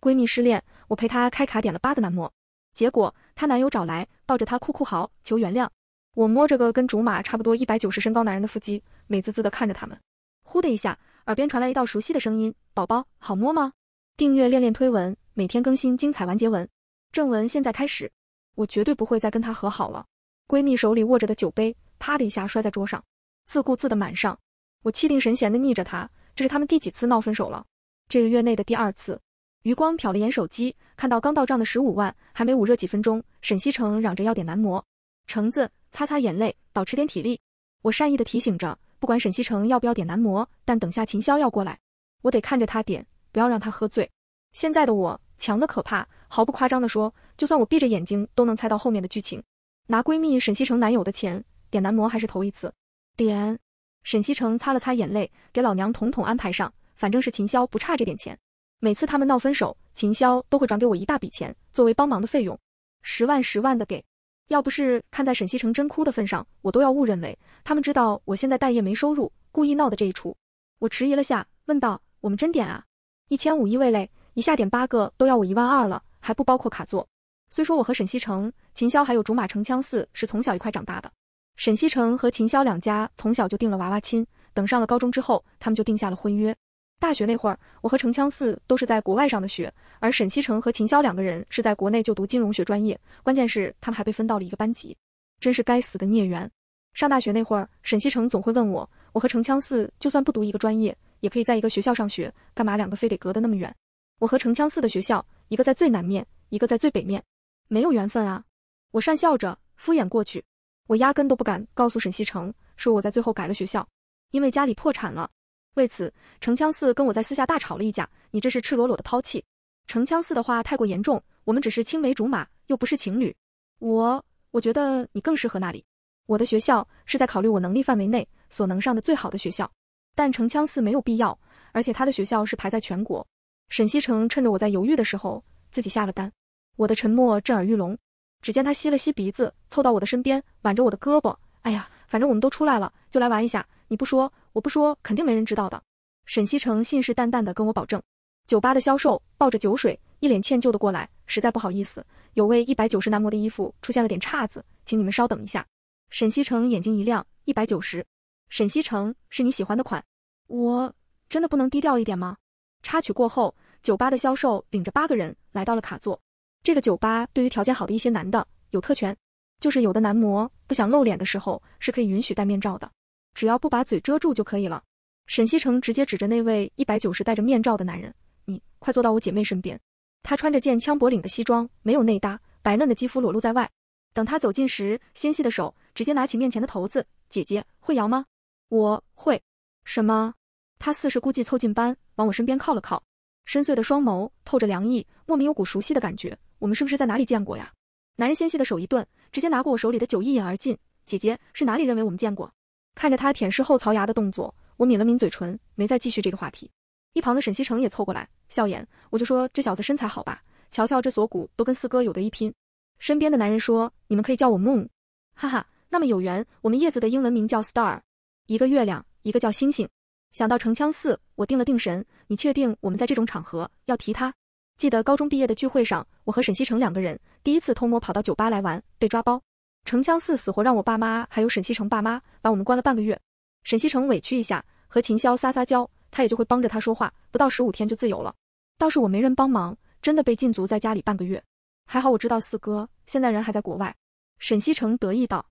闺蜜失恋，我陪她开卡点了八个男模，结果她男友找来，抱着她哭哭嚎求原谅。我摸着个跟竹马差不多一百九十身高男人的腹肌，美滋滋的看着他们。呼的一下，耳边传来一道熟悉的声音：“宝宝，好摸吗？”订阅恋恋推文，每天更新精彩完结文。正文现在开始，我绝对不会再跟他和好了。闺蜜手里握着的酒杯，啪的一下摔在桌上，自顾自的满上。我气定神闲的睨着她，这是他们第几次闹分手了？这个月内的第二次。余光瞟了眼手机，看到刚到账的十五万，还没捂热几分钟，沈西城嚷着要点男模，橙子擦擦眼泪，保持点体力。我善意的提醒着，不管沈西城要不要点男模，但等下秦霄要过来，我得看着他点，不要让他喝醉。现在的我强的可怕，毫不夸张的说，就算我闭着眼睛都能猜到后面的剧情。拿闺蜜沈西城男友的钱点男模还是头一次。点，沈西城擦了擦眼泪，给老娘统统安排上，反正是秦霄不差这点钱。每次他们闹分手，秦霄都会转给我一大笔钱，作为帮忙的费用，十万十万的给。要不是看在沈西城真哭的份上，我都要误认为他们知道我现在待业没收入，故意闹的这一出。我迟疑了下，问道：“我们真点啊？一千五一位嘞，一下点八个都要我一万二了，还不包括卡座。虽说我和沈西城、秦霄还有竹马成枪寺是从小一块长大的，沈西城和秦霄两家从小就定了娃娃亲，等上了高中之后，他们就定下了婚约。”大学那会儿，我和程湘四都是在国外上的学，而沈西城和秦霄两个人是在国内就读金融学专业。关键是他们还被分到了一个班级，真是该死的孽缘。上大学那会儿，沈西城总会问我，我和程湘四就算不读一个专业，也可以在一个学校上学，干嘛两个非得隔得那么远？我和程湘四的学校，一个在最南面，一个在最北面，没有缘分啊。我讪笑着敷衍过去，我压根都不敢告诉沈西城，说我在最后改了学校，因为家里破产了。为此，程强四跟我在私下大吵了一架。你这是赤裸裸的抛弃。程强四的话太过严重，我们只是青梅竹马，又不是情侣。我我觉得你更适合那里。我的学校是在考虑我能力范围内所能上的最好的学校，但程强四没有必要，而且他的学校是排在全国。沈西城趁着我在犹豫的时候，自己下了单。我的沉默震耳欲聋。只见他吸了吸鼻子，凑到我的身边，挽着我的胳膊。哎呀，反正我们都出来了，就来玩一下。你不说，我不说，肯定没人知道的。沈西城信誓旦旦地跟我保证。酒吧的销售抱着酒水，一脸歉疚地过来：“实在不好意思，有位一百九十男模的衣服出现了点岔子，请你们稍等一下。”沈西城眼睛一亮：“一百九十，沈西城是你喜欢的款，我真的不能低调一点吗？”插曲过后，酒吧的销售领着八个人来到了卡座。这个酒吧对于条件好的一些男的有特权，就是有的男模不想露脸的时候是可以允许戴面罩的。只要不把嘴遮住就可以了。沈西城直接指着那位一百九十戴着面罩的男人，你快坐到我姐妹身边。他穿着件枪驳领的西装，没有内搭，白嫩的肌肤裸露在外。等他走近时，纤细的手直接拿起面前的骰子。姐姐会摇吗？我会。什么？他似是故计凑近般往我身边靠了靠，深邃的双眸透着凉意，莫名有股熟悉的感觉。我们是不是在哪里见过呀？男人纤细的手一顿，直接拿过我手里的酒一饮而尽。姐姐是哪里认为我们见过？看着他舔舐后槽牙的动作，我抿了抿嘴唇，没再继续这个话题。一旁的沈西城也凑过来，笑言：“我就说这小子身材好吧，瞧瞧这锁骨都跟四哥有的一拼。”身边的男人说：“你们可以叫我 Moon，哈哈，那么有缘，我们叶子的英文名叫 Star，一个月亮，一个叫星星。”想到城枪寺，我定了定神：“你确定我们在这种场合要提他？记得高中毕业的聚会上，我和沈西城两个人第一次偷摸跑到酒吧来玩，被抓包。”程枪四死活让我爸妈还有沈西城爸妈把我们关了半个月。沈西城委屈一下，和秦霄撒撒娇，他也就会帮着他说话。不到十五天就自由了。倒是我没人帮忙，真的被禁足在家里半个月。还好我知道四哥现在人还在国外。沈西城得意道。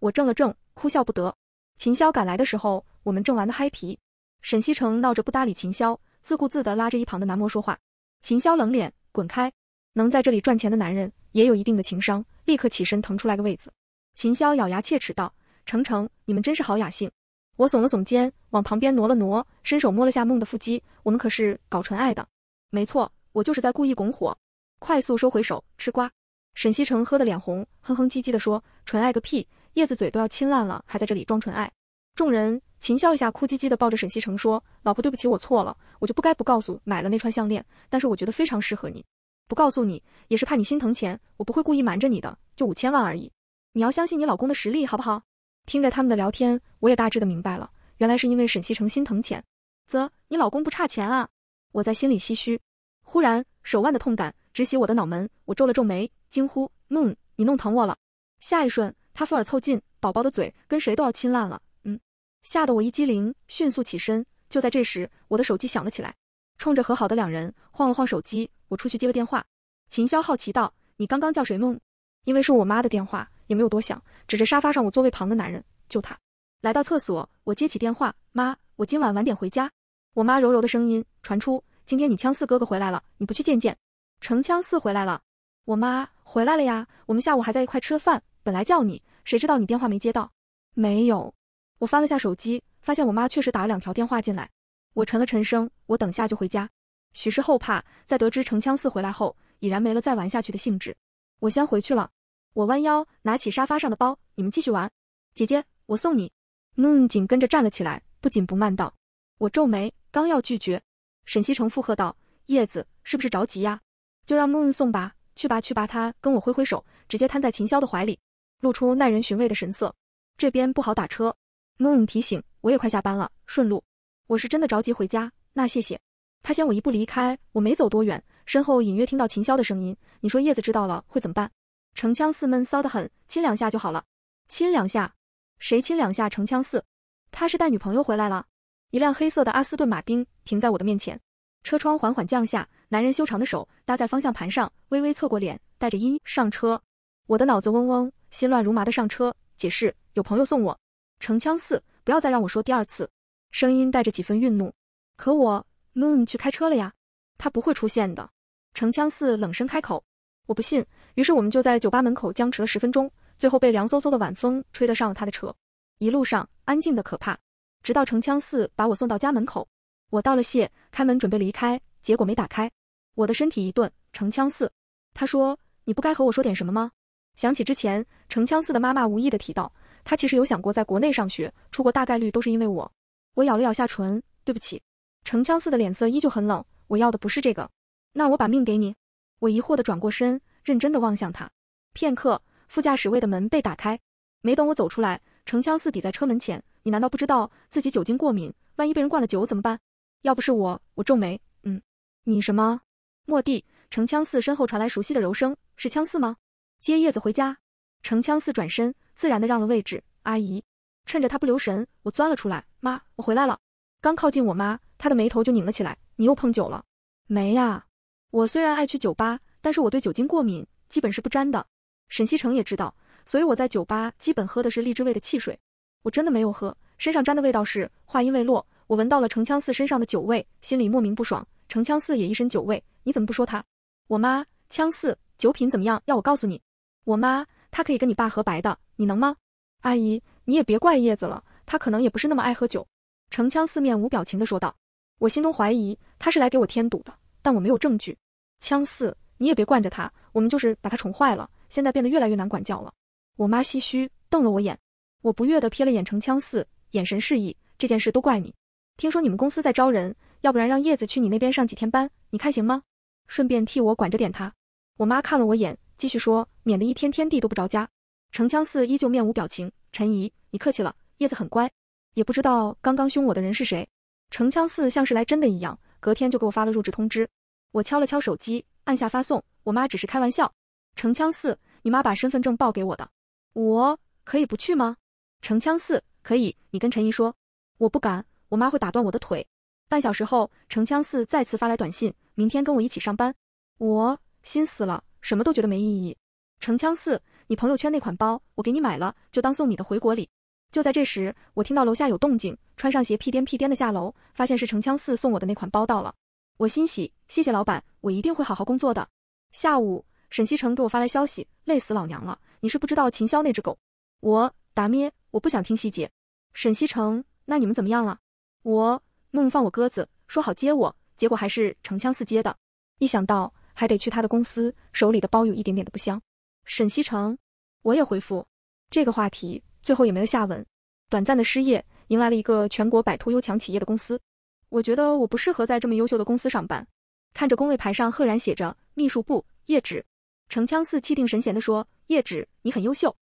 我怔了怔，哭笑不得。秦霄赶来的时候，我们正玩的嗨皮。沈西城闹着不搭理秦霄，自顾自的拉着一旁的男模说话。秦霄冷脸，滚开！能在这里赚钱的男人也有一定的情商，立刻起身腾出来个位子。秦霄咬牙切齿道：“程程，你们真是好雅兴。”我耸了耸肩，往旁边挪了挪，伸手摸了下梦的腹肌。我们可是搞纯爱的，没错，我就是在故意拱火。快速收回手，吃瓜。沈西城喝得脸红，哼哼唧唧的说：“纯爱个屁，叶子嘴都要亲烂了，还在这里装纯爱。”众人，秦霄一下哭唧唧的抱着沈西城说：“老婆，对不起，我错了，我就不该不告诉买了那串项链。但是我觉得非常适合你，不告诉你也是怕你心疼钱，我不会故意瞒着你的，就五千万而已。”你要相信你老公的实力，好不好？听着他们的聊天，我也大致的明白了，原来是因为沈西城心疼钱。啧，你老公不差钱啊！我在心里唏嘘。忽然，手腕的痛感直袭我的脑门，我皱了皱眉，惊呼：“梦，你弄疼我了！”下一瞬，他附耳凑近宝宝的嘴，跟谁都要亲烂了。嗯，吓得我一激灵，迅速起身。就在这时，我的手机响了起来，冲着和好的两人晃了晃手机，我出去接个电话。秦霄好奇道：“你刚刚叫谁梦？”因为是我妈的电话。也没有多想，指着沙发上我座位旁的男人，就他。来到厕所，我接起电话：“妈，我今晚晚点回家。”我妈柔柔的声音传出：“今天你枪四哥哥回来了，你不去见见？程枪四回来了？我妈回来了呀？我们下午还在一块吃了饭，本来叫你，谁知道你电话没接到？没有。我翻了下手机，发现我妈确实打了两条电话进来。我沉了沉声：“我等下就回家。”许是后怕，在得知程枪四回来后，已然没了再玩下去的兴致。我先回去了。我弯腰拿起沙发上的包，你们继续玩。姐姐，我送你。moon 紧跟着站了起来，不紧不慢道。我皱眉，刚要拒绝，沈西城附和道：“叶子是不是着急呀？就让 moon 送吧。去吧，去吧。”他跟我挥挥手，直接瘫在秦霄的怀里，露出耐人寻味的神色。这边不好打车，moon 提醒。我也快下班了，顺路。我是真的着急回家。那谢谢。他先我一步离开，我没走多远，身后隐约听到秦霄的声音。你说叶子知道了会怎么办？程枪四闷骚得很，亲两下就好了。亲两下，谁亲两下程枪四？他是带女朋友回来了？一辆黑色的阿斯顿马丁停在我的面前，车窗缓缓降下，男人修长的手搭在方向盘上，微微侧过脸，带着音上车。我的脑子嗡嗡，心乱如麻的上车，解释有朋友送我。程枪四，不要再让我说第二次。声音带着几分愠怒。可我 moon 去开车了呀，他不会出现的。程枪四冷声开口。我不信，于是我们就在酒吧门口僵持了十分钟，最后被凉飕飕的晚风吹得上了他的车。一路上安静的可怕，直到城枪四把我送到家门口。我道了谢，开门准备离开，结果没打开，我的身体一顿。城枪四，他说：“你不该和我说点什么吗？”想起之前城枪四的妈妈无意的提到，他其实有想过在国内上学，出国大概率都是因为我。我咬了咬下唇，对不起。城枪四的脸色依旧很冷，我要的不是这个，那我把命给你。我疑惑地转过身，认真地望向他。片刻，副驾驶位的门被打开，没等我走出来，程枪四抵在车门前。你难道不知道自己酒精过敏？万一被人灌了酒怎么办？要不是我，我皱眉，嗯，你什么？莫蒂。程枪四身后传来熟悉的柔声，是枪四吗？接叶子回家。程枪四转身，自然地让了位置。阿姨，趁着他不留神，我钻了出来。妈，我回来了。刚靠近我妈，她的眉头就拧了起来。你又碰酒了？没呀。我虽然爱去酒吧，但是我对酒精过敏，基本是不沾的。沈西城也知道，所以我在酒吧基本喝的是荔枝味的汽水。我真的没有喝，身上沾的味道是。话音未落，我闻到了程枪四身上的酒味，心里莫名不爽。程枪四也一身酒味，你怎么不说他？我妈枪四酒品怎么样？要我告诉你？我妈她可以跟你爸和白的，你能吗？阿姨，你也别怪叶子了，她可能也不是那么爱喝酒。程枪四面无表情地说道。我心中怀疑他是来给我添堵的，但我没有证据。枪四，你也别惯着他，我们就是把他宠坏了，现在变得越来越难管教了。我妈唏嘘，瞪了我眼，我不悦的瞥了眼程枪四，眼神示意这件事都怪你。听说你们公司在招人，要不然让叶子去你那边上几天班，你看行吗？顺便替我管着点他。我妈看了我眼，继续说，免得一天天地都不着家。程枪四依旧面无表情，陈怡，你客气了，叶子很乖，也不知道刚刚凶我的人是谁。程枪四像是来真的一样，隔天就给我发了入职通知。我敲了敲手机，按下发送。我妈只是开玩笑。程枪四，你妈把身份证报给我的，我可以不去吗？程枪四，可以，你跟陈姨说。我不敢，我妈会打断我的腿。半小时后，程枪四再次发来短信：明天跟我一起上班。我心死了，什么都觉得没意义。程枪四，你朋友圈那款包我给你买了，就当送你的回国礼。就在这时，我听到楼下有动静，穿上鞋屁颠屁颠的下楼，发现是程枪四送我的那款包到了。我欣喜，谢谢老板，我一定会好好工作的。下午，沈西城给我发来消息，累死老娘了。你是不知道秦霄那只狗，我打咩，我不想听细节。沈西城，那你们怎么样了？我梦放我鸽子，说好接我，结果还是成枪四接的。一想到还得去他的公司，手里的包有一点点的不香。沈西城，我也回复，这个话题最后也没了下文。短暂的失业，迎来了一个全国百脱优强企业的公司。我觉得我不适合在这么优秀的公司上班。看着工位牌上赫然写着“秘书部叶芷”，城枪寺气定神闲地说：“叶芷，你很优秀。”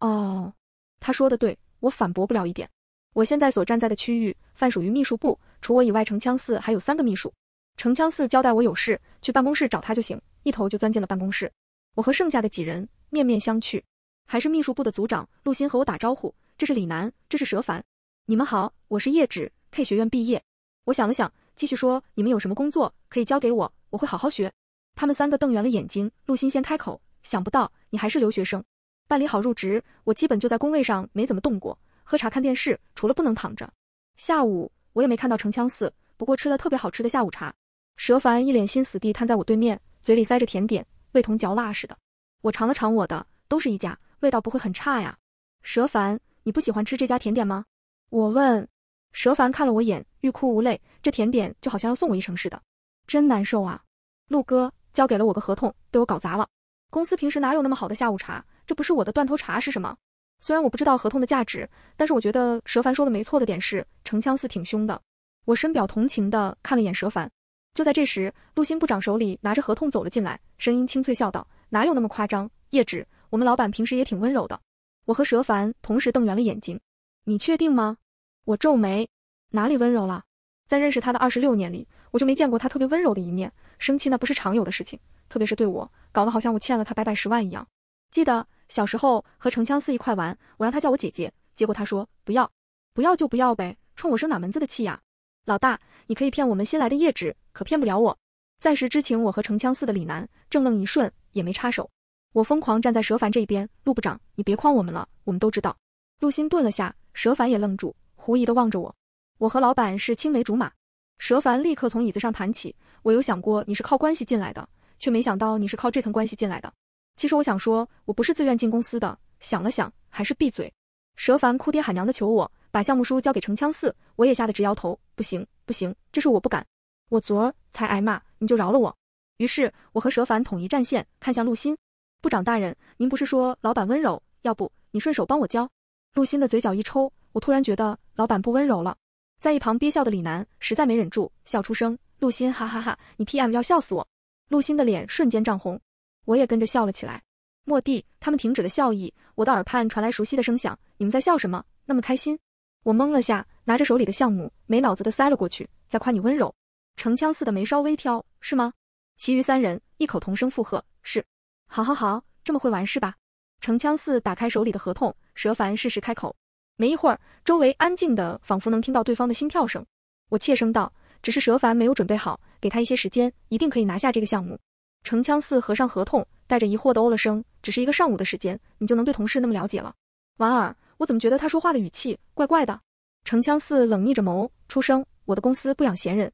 哦，他说的对，我反驳不了一点。我现在所站在的区域，范属于秘书部。除我以外，城枪寺还有三个秘书。城枪寺交代我有事去办公室找他就行，一头就钻进了办公室。我和剩下的几人面面相觑。还是秘书部的组长陆心和我打招呼：“这是李楠，这是佘凡，你们好，我是叶芷，K 学院毕业。”我想了想，继续说：“你们有什么工作可以交给我？我会好好学。”他们三个瞪圆了眼睛。陆欣先开口：“想不到你还是留学生，办理好入职，我基本就在工位上没怎么动过，喝茶看电视，除了不能躺着。下午我也没看到城枪寺，不过吃了特别好吃的下午茶。”蛇凡一脸心死地瘫在我对面，嘴里塞着甜点，味同嚼蜡似的。我尝了尝我的，都是一家，味道不会很差呀。蛇凡，你不喜欢吃这家甜点吗？我问。佘凡看了我眼，欲哭无泪。这甜点就好像要送我一程似的，真难受啊！陆哥交给了我个合同，被我搞砸了。公司平时哪有那么好的下午茶？这不是我的断头茶是什么？虽然我不知道合同的价值，但是我觉得佘凡说的没错的点是，程强似挺凶的。我深表同情的看了眼佘凡。就在这时，陆新部长手里拿着合同走了进来，声音清脆笑道：“哪有那么夸张？叶芷，我们老板平时也挺温柔的。”我和佘凡同时瞪圆了眼睛。你确定吗？我皱眉，哪里温柔了？在认识他的二十六年里，我就没见过他特别温柔的一面。生气那不是常有的事情，特别是对我，搞得好像我欠了他百百十万一样。记得小时候和程相思一块玩，我让他叫我姐姐，结果他说不要，不要就不要呗，冲我生哪门子的气呀？老大，你可以骗我们新来的叶芷，可骗不了我。暂时知情，我和程相似的李楠正愣一瞬，也没插手。我疯狂站在佘凡这一边，陆部长，你别诓我们了，我们都知道。陆心顿了下，佘凡也愣住。狐疑地望着我，我和老板是青梅竹马。佘凡立刻从椅子上弹起。我有想过你是靠关系进来的，却没想到你是靠这层关系进来的。其实我想说，我不是自愿进公司的。想了想，还是闭嘴。佘凡哭爹喊娘的求我，把项目书交给程腔四。我也吓得直摇头，不行不行，这事我不敢。我昨儿才挨骂，你就饶了我。于是我和佘凡统一战线，看向陆心。部长大人，您不是说老板温柔？要不你顺手帮我交？陆心的嘴角一抽，我突然觉得。老板不温柔了，在一旁憋笑的李楠实在没忍住，笑出声。陆鑫，哈哈哈，你 PM 要笑死我！陆鑫的脸瞬间涨红，我也跟着笑了起来。莫蒂他们停止了笑意，我的耳畔传来熟悉的声响。你们在笑什么？那么开心？我懵了下，拿着手里的项目，没脑子的塞了过去。在夸你温柔，程锵似的眉梢微挑，是吗？其余三人异口同声附和，是。好，好，好，这么会玩是吧？程锵似打开手里的合同，佘凡适时开口。没一会儿，周围安静的，仿佛能听到对方的心跳声。我怯声道：“只是佘凡没有准备好，给他一些时间，一定可以拿下这个项目。”程枪四合上合同，带着疑惑的哦了声：“只是一个上午的时间，你就能对同事那么了解了？”婉儿，我怎么觉得他说话的语气怪怪的？程枪四冷睨着眸，出声：“我的公司不养闲人。”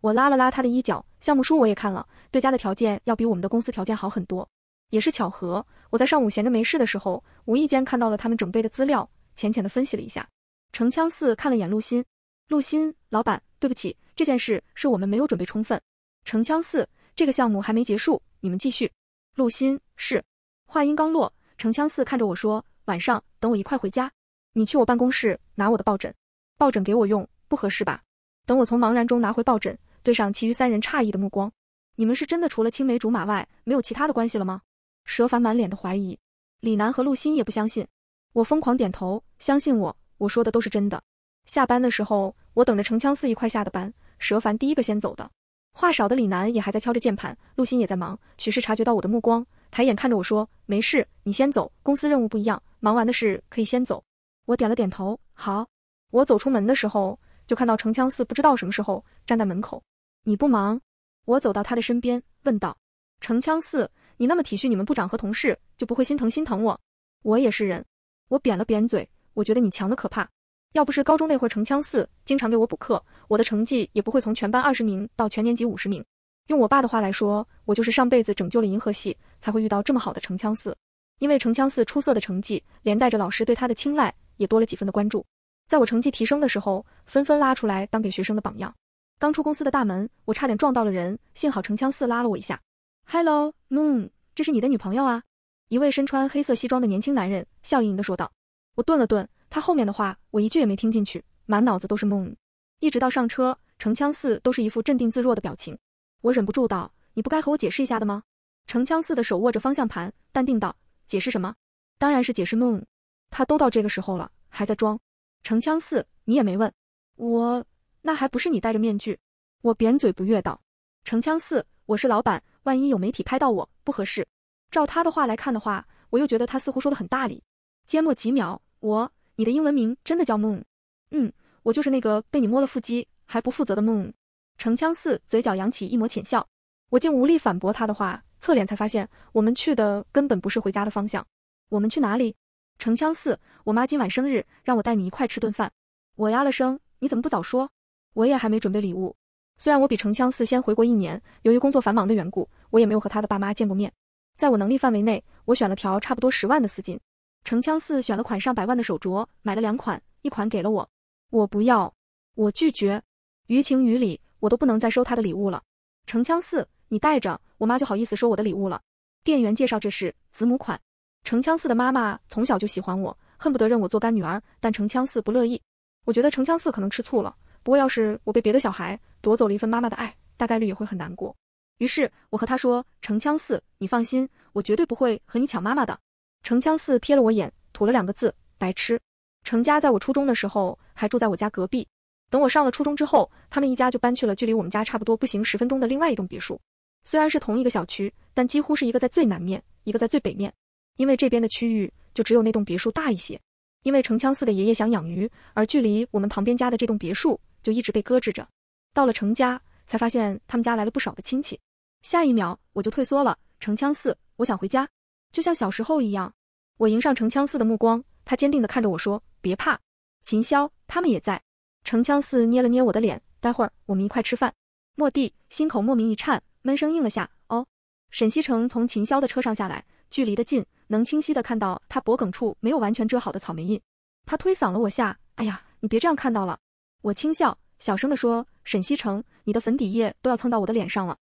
我拉了拉他的衣角：“项目书我也看了，对家的条件要比我们的公司条件好很多。也是巧合，我在上午闲着没事的时候，无意间看到了他们准备的资料。”浅浅的分析了一下，程强四看了眼陆心，陆心老板，对不起，这件事是我们没有准备充分。程强四，这个项目还没结束，你们继续。陆心是。话音刚落，程强四看着我说：“晚上等我一块回家，你去我办公室拿我的抱枕，抱枕给我用，不合适吧？”等我从茫然中拿回抱枕，对上其余三人诧异的目光，你们是真的除了青梅竹马外，没有其他的关系了吗？佘凡满脸的怀疑，李楠和陆心也不相信。我疯狂点头，相信我，我说的都是真的。下班的时候，我等着程强四一块下的班，佘凡第一个先走的。话少的李楠也还在敲着键盘，陆欣也在忙。许是察觉到我的目光，抬眼看着我说：“没事，你先走，公司任务不一样，忙完的事可以先走。”我点了点头，好。我走出门的时候，就看到程强四不知道什么时候站在门口。你不忙？我走到他的身边，问道：“程强四，你那么体恤你们部长和同事，就不会心疼心疼我？我也是人。”我扁了扁嘴，我觉得你强的可怕。要不是高中那会儿成腔四经常给我补课，我的成绩也不会从全班二十名到全年级五十名。用我爸的话来说，我就是上辈子拯救了银河系，才会遇到这么好的成腔四。因为成腔四出色的成绩，连带着老师对他的青睐也多了几分的关注。在我成绩提升的时候，纷纷拉出来当给学生的榜样。刚出公司的大门，我差点撞到了人，幸好成腔四拉了我一下。Hello Moon，这是你的女朋友啊？一位身穿黑色西装的年轻男人笑盈盈地说道：“我顿了顿，他后面的话我一句也没听进去，满脑子都是 moon。一直到上车，程枪四都是一副镇定自若的表情。我忍不住道：‘你不该和我解释一下的吗？’程枪四的手握着方向盘，淡定道：‘解释什么？当然是解释 moon。’他都到这个时候了，还在装。程枪四，你也没问我，那还不是你戴着面具？我扁嘴不悦道：‘程枪四，我是老板，万一有媒体拍到，我不合适。’照他的话来看的话，我又觉得他似乎说的很大理。缄默几秒，我，你的英文名真的叫 Moon？嗯，我就是那个被你摸了腹肌还不负责的 Moon。程枪四嘴角扬起一抹浅笑，我竟无力反驳他的话，侧脸才发现我们去的根本不是回家的方向。我们去哪里？程枪四，我妈今晚生日，让我带你一块吃顿饭。我压了声，你怎么不早说？我也还没准备礼物。虽然我比程枪四先回国一年，由于工作繁忙的缘故，我也没有和他的爸妈见过面。在我能力范围内，我选了条差不多十万的丝巾。程枪四选了款上百万的手镯，买了两款，一款给了我，我不要，我拒绝。于情于理，我都不能再收他的礼物了。程枪四，你带着，我妈就好意思收我的礼物了。店员介绍这是子母款，程枪四的妈妈从小就喜欢我，恨不得认我做干女儿，但程枪四不乐意。我觉得程枪四可能吃醋了，不过要是我被别的小孩夺走了一份妈妈的爱，大概率也会很难过。于是我和他说：“程枪四，你放心，我绝对不会和你抢妈妈的。”程枪四瞥了我眼，吐了两个字：“白痴。”程家在我初中的时候还住在我家隔壁，等我上了初中之后，他们一家就搬去了距离我们家差不多步行十分钟的另外一栋别墅。虽然是同一个小区，但几乎是一个在最南面，一个在最北面，因为这边的区域就只有那栋别墅大一些。因为程枪四的爷爷想养鱼，而距离我们旁边家的这栋别墅就一直被搁置着。到了程家，才发现他们家来了不少的亲戚。下一秒我就退缩了。程枪四，我想回家，就像小时候一样。我迎上程枪四的目光，他坚定的看着我说：“别怕，秦霄他们也在。”程枪四捏了捏我的脸，待会儿我们一块吃饭。莫蒂心口莫名一颤，闷声应了下，哦。沈西城从秦霄的车上下来，距离的近，能清晰的看到他脖梗处没有完全遮好的草莓印。他推搡了我下，哎呀，你别这样，看到了。我轻笑，小声的说：“沈西城，你的粉底液都要蹭到我的脸上了。”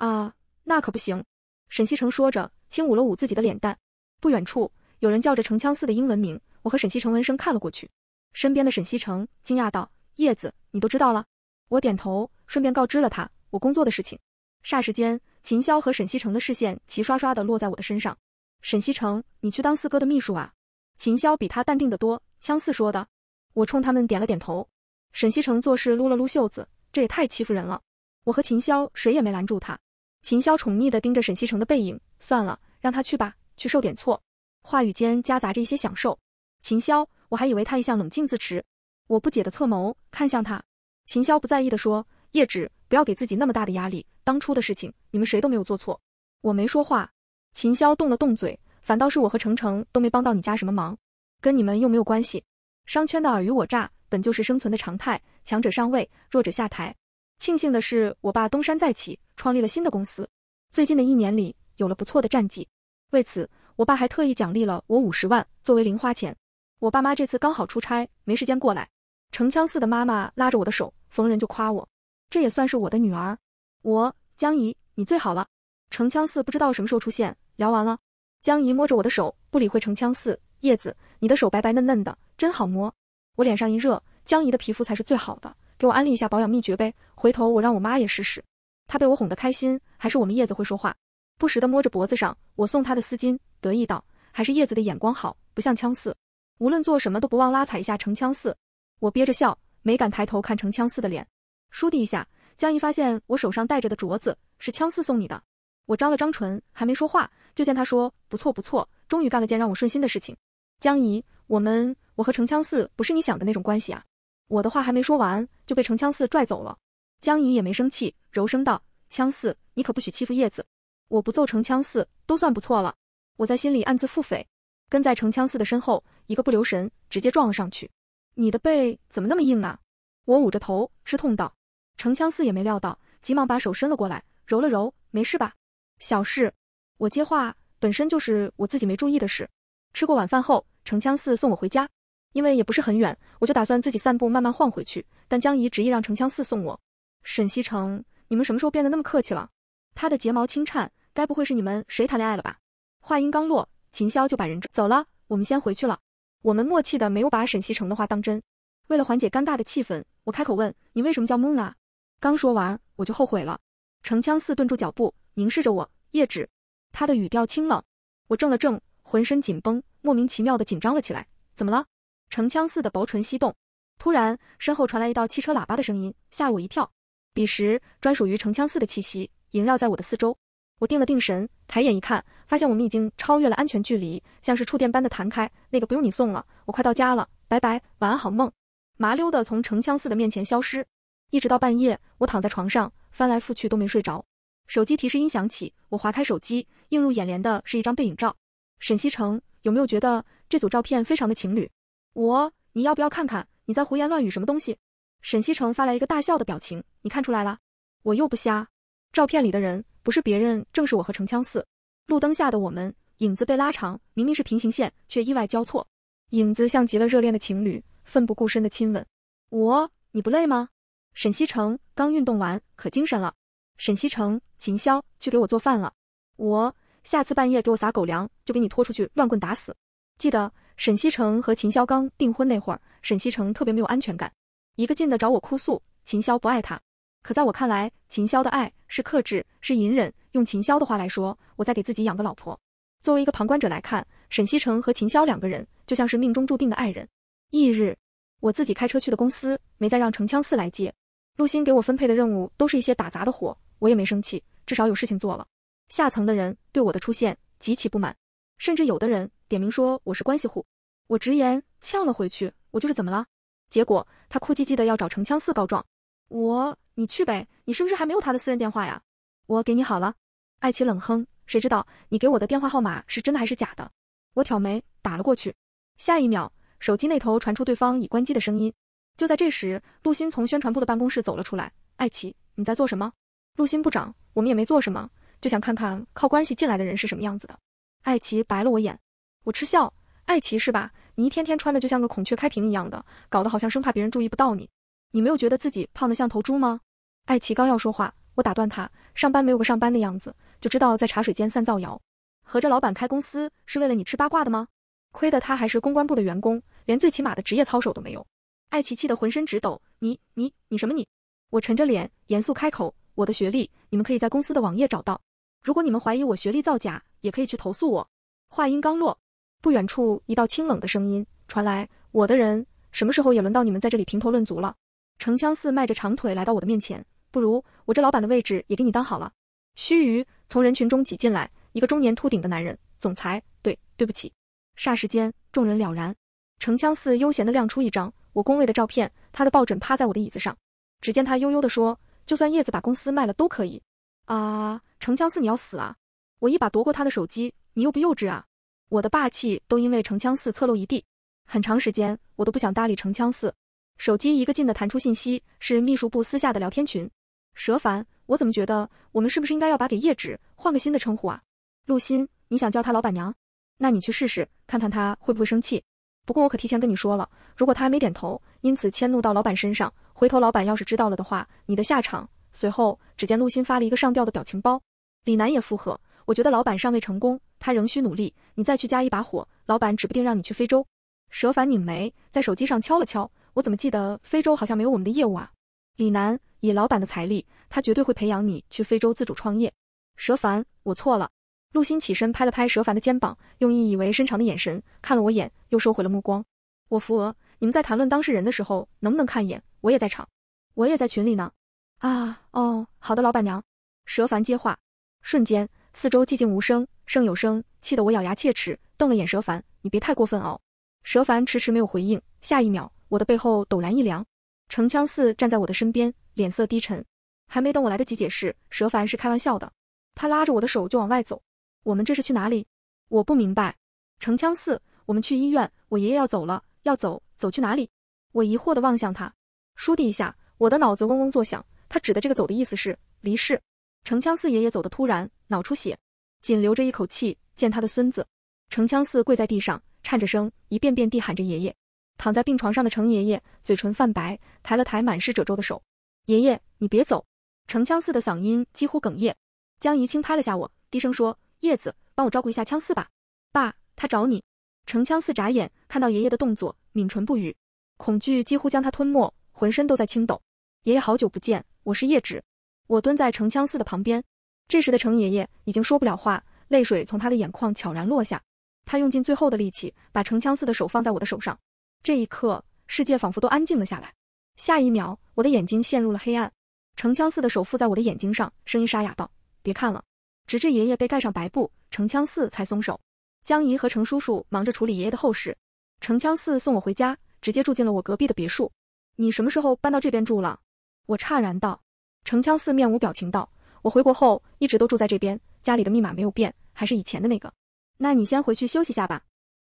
啊，那可不行！沈西城说着，轻捂了捂自己的脸蛋。不远处有人叫着“程枪似的英文名，我和沈西城闻声看了过去。身边的沈西城惊讶道：“叶子，你都知道了？”我点头，顺便告知了他我工作的事情。霎时间，秦霄和沈西城的视线齐刷刷的落在我的身上。沈西城，你去当四哥的秘书啊！秦霄比他淡定得多。枪四说的，我冲他们点了点头。沈西城做事撸了撸袖子，这也太欺负人了。我和秦霄谁也没拦住他。秦霄宠溺的盯着沈西城的背影，算了，让他去吧，去受点挫。话语间夹杂着一些享受。秦霄，我还以为他一向冷静自持。我不解的侧眸看向他。秦霄不在意的说：“叶芷，不要给自己那么大的压力。当初的事情，你们谁都没有做错。”我没说话。秦霄动了动嘴，反倒是我和程程都没帮到你家什么忙，跟你们又没有关系。商圈的尔虞我诈，本就是生存的常态，强者上位，弱者下台。庆幸的是，我爸东山再起，创立了新的公司。最近的一年里，有了不错的战绩。为此，我爸还特意奖励了我五十万作为零花钱。我爸妈这次刚好出差，没时间过来。程枪四的妈妈拉着我的手，逢人就夸我，这也算是我的女儿。我江怡，你最好了。程枪四不知道什么时候出现，聊完了。江怡摸着我的手，不理会程枪四。叶子，你的手白白嫩嫩的，真好摸。我脸上一热，江怡的皮肤才是最好的。给我安利一下保养秘诀呗，回头我让我妈也试试。她被我哄得开心，还是我们叶子会说话。不时的摸着脖子上我送她的丝巾，得意道，还是叶子的眼光好，不像枪四。无论做什么都不忘拉踩一下程枪四。我憋着笑，没敢抬头看程枪四的脸。倏地一下，江姨发现我手上戴着的镯子是枪四送你的。我张了张唇，还没说话，就见他说不错不错，终于干了件让我顺心的事情。江怡，我们我和程枪四不是你想的那种关系啊。我的话还没说完，就被程枪四拽走了。江姨也没生气，柔声道：“枪四，你可不许欺负叶子。我不揍程枪四都算不错了。”我在心里暗自腹诽，跟在程枪四的身后，一个不留神，直接撞了上去。你的背怎么那么硬啊？我捂着头吃痛道。程枪四也没料到，急忙把手伸了过来，揉了揉，没事吧？小事。我接话，本身就是我自己没注意的事。吃过晚饭后，程枪四送我回家。因为也不是很远，我就打算自己散步，慢慢晃回去。但江姨执意让程相四送我。沈西城，你们什么时候变得那么客气了？他的睫毛轻颤，该不会是你们谁谈恋爱了吧？话音刚落，秦霄就把人拽走了。我们先回去了。我们默契的没有把沈西城的话当真。为了缓解尴尬的气氛，我开口问：“你为什么叫 Moon 啊？”刚说完，我就后悔了。程枪四顿住脚步，凝视着我。叶芷，他的语调清冷。我怔了怔，浑身紧绷，莫名其妙的紧张了起来。怎么了？城枪似的薄唇翕动，突然身后传来一道汽车喇叭的声音，吓我一跳。彼时专属于城枪似的气息萦绕在我的四周，我定了定神，抬眼一看，发现我们已经超越了安全距离，像是触电般的弹开。那个不用你送了，我快到家了，拜拜，晚安，好梦。麻溜的从城枪似的面前消失。一直到半夜，我躺在床上翻来覆去都没睡着，手机提示音响起，我划开手机，映入眼帘的是一张背影照。沈西城，有没有觉得这组照片非常的情侣？我，你要不要看看你在胡言乱语什么东西？沈西城发来一个大笑的表情，你看出来了？我又不瞎，照片里的人不是别人，正是我和程枪四。路灯下的我们，影子被拉长，明明是平行线，却意外交错，影子像极了热恋的情侣，奋不顾身的亲吻。我，你不累吗？沈西城刚运动完，可精神了。沈西城，秦霄去给我做饭了。我，下次半夜给我撒狗粮，就给你拖出去乱棍打死，记得。沈西城和秦霄刚订婚那会儿，沈西城特别没有安全感，一个劲的找我哭诉秦霄不爱他。可在我看来，秦霄的爱是克制，是隐忍。用秦霄的话来说，我在给自己养个老婆。作为一个旁观者来看，沈西城和秦霄两个人就像是命中注定的爱人。翌日，我自己开车去的公司，没再让程枪四来接。陆星给我分配的任务都是一些打杂的活，我也没生气，至少有事情做了。下层的人对我的出现极其不满。甚至有的人点名说我是关系户，我直言呛了回去，我就是怎么了？结果他哭唧唧的要找城枪寺告状，我你去呗，你是不是还没有他的私人电话呀？我给你好了。艾奇冷哼，谁知道你给我的电话号码是真的还是假的？我挑眉打了过去，下一秒手机那头传出对方已关机的声音。就在这时，陆鑫从宣传部的办公室走了出来，艾奇你在做什么？陆鑫部长，我们也没做什么，就想看看靠关系进来的人是什么样子的。爱奇白了我眼，我嗤笑，爱奇是吧？你一天天穿的就像个孔雀开屏一样的，搞得好像生怕别人注意不到你。你没有觉得自己胖的像头猪吗？爱奇刚要说话，我打断他，上班没有个上班的样子，就知道在茶水间散造谣。合着老板开公司是为了你吃八卦的吗？亏得他还是公关部的员工，连最起码的职业操守都没有。爱奇气得浑身直抖，你你你什么你？我沉着脸，严肃开口，我的学历你们可以在公司的网页找到。如果你们怀疑我学历造假。也可以去投诉我。话音刚落，不远处一道清冷的声音传来：“我的人什么时候也轮到你们在这里评头论足了？”程相似迈着长腿来到我的面前，不如我这老板的位置也给你当好了。须臾，从人群中挤进来一个中年秃顶的男人，总裁。对，对不起。霎时间，众人了然。程相似悠闲地亮出一张我工位的照片，他的抱枕趴在我的椅子上。只见他悠悠地说：“就算叶子把公司卖了都可以。”啊，程相似，你要死啊！我一把夺过他的手机，你幼不幼稚啊？我的霸气都因为程强四侧漏一地。很长时间，我都不想搭理程强四。手机一个劲的弹出信息，是秘书部私下的聊天群。蛇凡，我怎么觉得我们是不是应该要把给叶芷换个新的称呼啊？陆欣，你想叫她老板娘？那你去试试看看她会不会生气。不过我可提前跟你说了，如果她还没点头，因此迁怒到老板身上，回头老板要是知道了的话，你的下场……随后，只见陆欣发了一个上吊的表情包。李楠也附和。我觉得老板尚未成功，他仍需努力。你再去加一把火，老板指不定让你去非洲。蛇凡拧眉，在手机上敲了敲。我怎么记得非洲好像没有我们的业务啊？李楠，以老板的财力，他绝对会培养你去非洲自主创业。蛇凡，我错了。陆星起身拍了拍蛇凡的肩膀，用意以为深长的眼神看了我眼，又收回了目光。我扶额，你们在谈论当事人的时候，能不能看一眼？我也在场，我也在群里呢。啊，哦，好的，老板娘。蛇凡接话，瞬间。四周寂静无声，声有声，气得我咬牙切齿，瞪了眼蛇凡，你别太过分哦。蛇凡迟迟没有回应，下一秒，我的背后陡然一凉，程枪四站在我的身边，脸色低沉。还没等我来得及解释，蛇凡是开玩笑的，他拉着我的手就往外走。我们这是去哪里？我不明白。程枪四，我们去医院，我爷爷要走了，要走，走去哪里？我疑惑的望向他，倏地一下，我的脑子嗡嗡作响。他指的这个走的意思是离世。程枪四爷爷走得突然，脑出血，仅留着一口气。见他的孙子程枪四跪在地上，颤着声一遍遍地喊着“爷爷”。躺在病床上的程爷爷嘴唇泛白，抬了抬满是褶皱的手：“爷爷，你别走。”程枪四的嗓音几乎哽咽。江怡清拍了下我，低声说：“叶子，帮我照顾一下枪四吧，爸，他找你。”程枪四眨眼，看到爷爷的动作，抿唇不语，恐惧几乎将他吞没，浑身都在轻抖。爷爷，好久不见，我是叶芷。我蹲在程枪四的旁边，这时的程爷爷已经说不了话，泪水从他的眼眶悄然落下。他用尽最后的力气，把程枪四的手放在我的手上。这一刻，世界仿佛都安静了下来。下一秒，我的眼睛陷入了黑暗。程枪四的手附在我的眼睛上，声音沙哑道：“别看了。”直至爷爷被盖上白布，程枪四才松手。江姨和程叔叔忙着处理爷爷的后事。程枪四送我回家，直接住进了我隔壁的别墅。你什么时候搬到这边住了？我诧然道。程枪四面无表情道：“我回国后一直都住在这边，家里的密码没有变，还是以前的那个。那你先回去休息下吧。”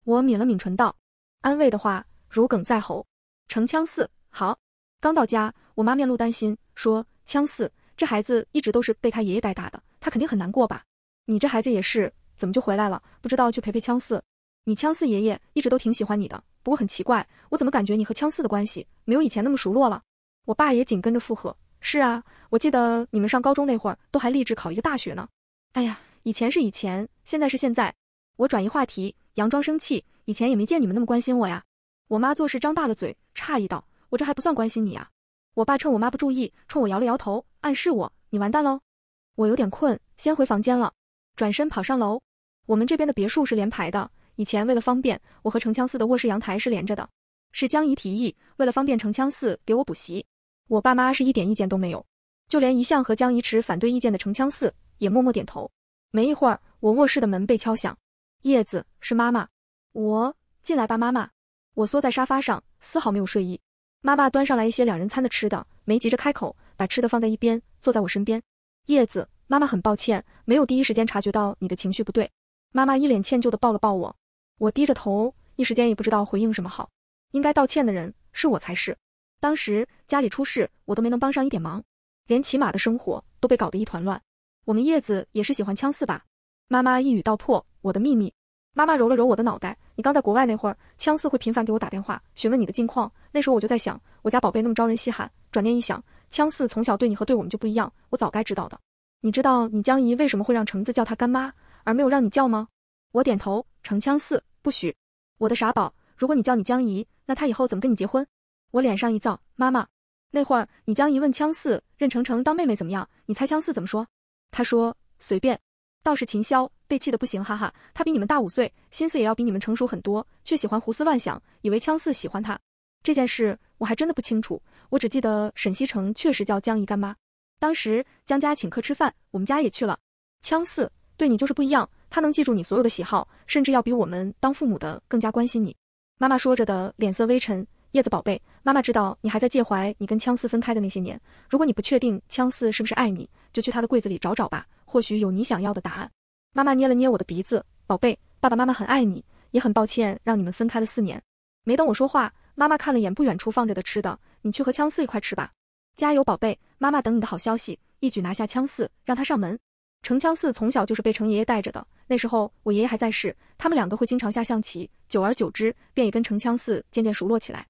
我抿了抿唇道，安慰的话如鲠在喉。程枪四，好。刚到家，我妈面露担心，说：“枪四这孩子一直都是被他爷爷带大的，他肯定很难过吧？你这孩子也是，怎么就回来了？不知道去陪陪枪四。你枪四爷爷一直都挺喜欢你的，不过很奇怪，我怎么感觉你和枪四的关系没有以前那么熟络了？”我爸也紧跟着附和。是啊，我记得你们上高中那会儿都还立志考一个大学呢。哎呀，以前是以前，现在是现在。我转移话题，佯装生气，以前也没见你们那么关心我呀。我妈做事张大了嘴，诧异道：“我这还不算关心你啊？”我爸趁我妈不注意，冲我摇了摇头，暗示我：“你完蛋喽。”我有点困，先回房间了。转身跑上楼。我们这边的别墅是连排的，以前为了方便，我和城墙寺的卧室阳台是连着的。是江姨提议，为了方便城墙寺给我补习。我爸妈是一点意见都没有，就连一向和江怡池反对意见的程强四也默默点头。没一会儿，我卧室的门被敲响，叶子，是妈妈，我进来吧，妈妈。我缩在沙发上，丝毫没有睡意。妈妈端上来一些两人餐的吃的，没急着开口，把吃的放在一边，坐在我身边。叶子，妈妈很抱歉，没有第一时间察觉到你的情绪不对。妈妈一脸歉疚的抱了抱我，我低着头，一时间也不知道回应什么好。应该道歉的人是我才是。当时家里出事，我都没能帮上一点忙，连骑马的生活都被搞得一团乱。我们叶子也是喜欢枪四吧？妈妈一语道破我的秘密。妈妈揉了揉我的脑袋，你刚在国外那会儿，枪四会频繁给我打电话询问你的近况。那时候我就在想，我家宝贝那么招人稀罕，转念一想，枪四从小对你和对我们就不一样，我早该知道的。你知道你江姨为什么会让橙子叫她干妈，而没有让你叫吗？我点头。程枪四不许，我的傻宝。如果你叫你江姨，那她以后怎么跟你结婚？我脸上一燥，妈妈，那会儿你将一问枪四认程程当妹妹怎么样？你猜枪四怎么说？他说随便。倒是秦霄被气得不行，哈哈，他比你们大五岁，心思也要比你们成熟很多，却喜欢胡思乱想，以为枪四喜欢他。这件事我还真的不清楚，我只记得沈西城确实叫江姨干妈。当时江家请客吃饭，我们家也去了。枪四对你就是不一样，他能记住你所有的喜好，甚至要比我们当父母的更加关心你。妈妈说着的脸色微沉。叶子宝贝，妈妈知道你还在介怀你跟枪四分开的那些年。如果你不确定枪四是不是爱你，就去他的柜子里找找吧，或许有你想要的答案。妈妈捏了捏我的鼻子，宝贝，爸爸妈妈很爱你，也很抱歉让你们分开了四年。没等我说话，妈妈看了眼不远处放着的吃的，你去和枪四一块吃吧，加油，宝贝！妈妈等你的好消息，一举拿下枪四，让他上门。程枪四从小就是被程爷爷带着的，那时候我爷爷还在世，他们两个会经常下象棋，久而久之，便也跟程枪四渐渐熟络起来。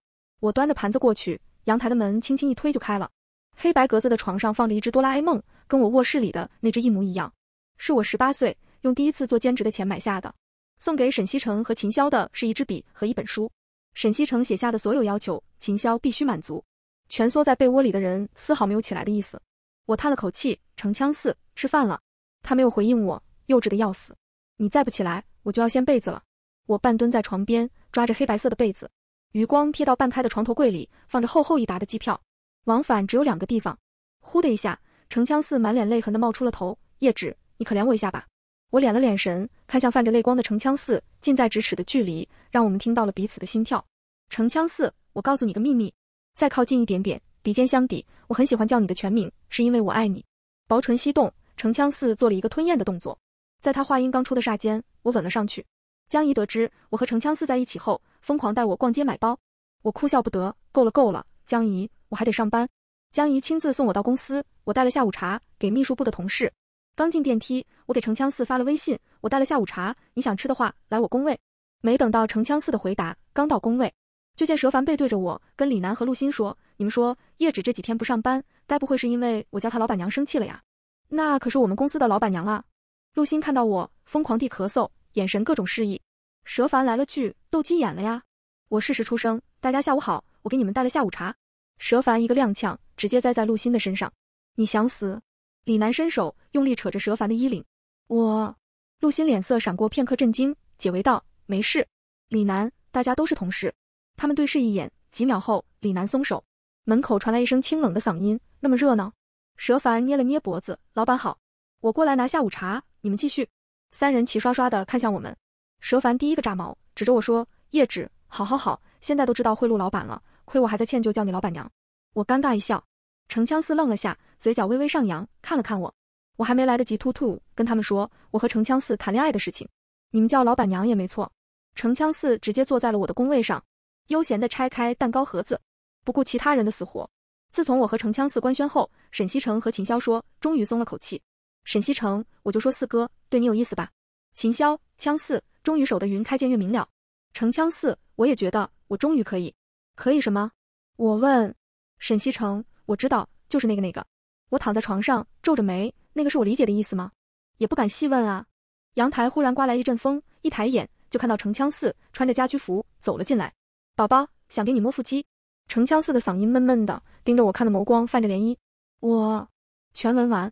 我端着盘子过去，阳台的门轻轻一推就开了。黑白格子的床上放着一只哆啦 A 梦，跟我卧室里的那只一模一样，是我十八岁用第一次做兼职的钱买下的。送给沈西城和秦霄的是一支笔和一本书。沈西城写下的所有要求，秦霄必须满足。蜷缩在被窝里的人丝毫没有起来的意思。我叹了口气，成腔似吃饭了。他没有回应我，幼稚的要死。你再不起来，我就要掀被子了。我半蹲在床边，抓着黑白色的被子。余光瞥到半开的床头柜里放着厚厚一沓的机票，往返只有两个地方。呼的一下，程腔四满脸泪痕的冒出了头。叶芷，你可怜我一下吧。我敛了敛神，看向泛着泪光的程腔四，近在咫尺的距离，让我们听到了彼此的心跳。程腔四，我告诉你个秘密，再靠近一点点，鼻尖相抵，我很喜欢叫你的全名，是因为我爱你。薄唇翕动，程腔四做了一个吞咽的动作，在他话音刚出的霎间，我吻了上去。江怡得知我和程枪四在一起后，疯狂带我逛街买包，我哭笑不得。够了够了，江怡，我还得上班。江怡亲自送我到公司，我带了下午茶给秘书部的同事。刚进电梯，我给程枪四发了微信，我带了下午茶，你想吃的话来我工位。没等到程枪四的回答，刚到工位，就见佘凡背对着我，跟李楠和陆鑫说：“你们说，叶芷这几天不上班，该不会是因为我叫她老板娘生气了呀？那可是我们公司的老板娘啊！”陆鑫看到我，疯狂地咳嗽，眼神各种示意。佘凡来了句：“斗鸡眼了呀！”我适时出声：“大家下午好，我给你们带了下午茶。”佘凡一个踉跄，直接栽在陆鑫的身上。你想死？李楠伸手用力扯着佘凡的衣领。我，陆鑫脸色闪过片刻震惊，解围道：“没事。”李楠，大家都是同事。他们对视一眼，几秒后，李楠松手。门口传来一声清冷的嗓音：“那么热闹？”佘凡捏了捏脖子：“老板好，我过来拿下午茶，你们继续。”三人齐刷刷的看向我们。佘凡第一个炸毛，指着我说：“叶芷，好好好，现在都知道贿赂老板了，亏我还在歉疚叫你老板娘。”我尴尬一笑。程枪四愣了下，嘴角微微上扬，看了看我。我还没来得及突突跟他们说我和程枪四谈恋爱的事情，你们叫老板娘也没错。程枪四直接坐在了我的工位上，悠闲的拆开蛋糕盒子，不顾其他人的死活。自从我和程枪四官宣后，沈西城和秦霄说终于松了口气。沈西城，我就说四哥对你有意思吧。秦霄，枪四。终于守得云开见月明了，程腔四，我也觉得我终于可以，可以什么？我问沈西城，我知道，就是那个那个。我躺在床上皱着眉，那个是我理解的意思吗？也不敢细问啊。阳台忽然刮来一阵风，一抬眼就看到程腔四穿着家居服走了进来，宝宝想给你摸腹肌。程腔四的嗓音闷闷的，盯着我看的眸光泛着涟漪。我全文完。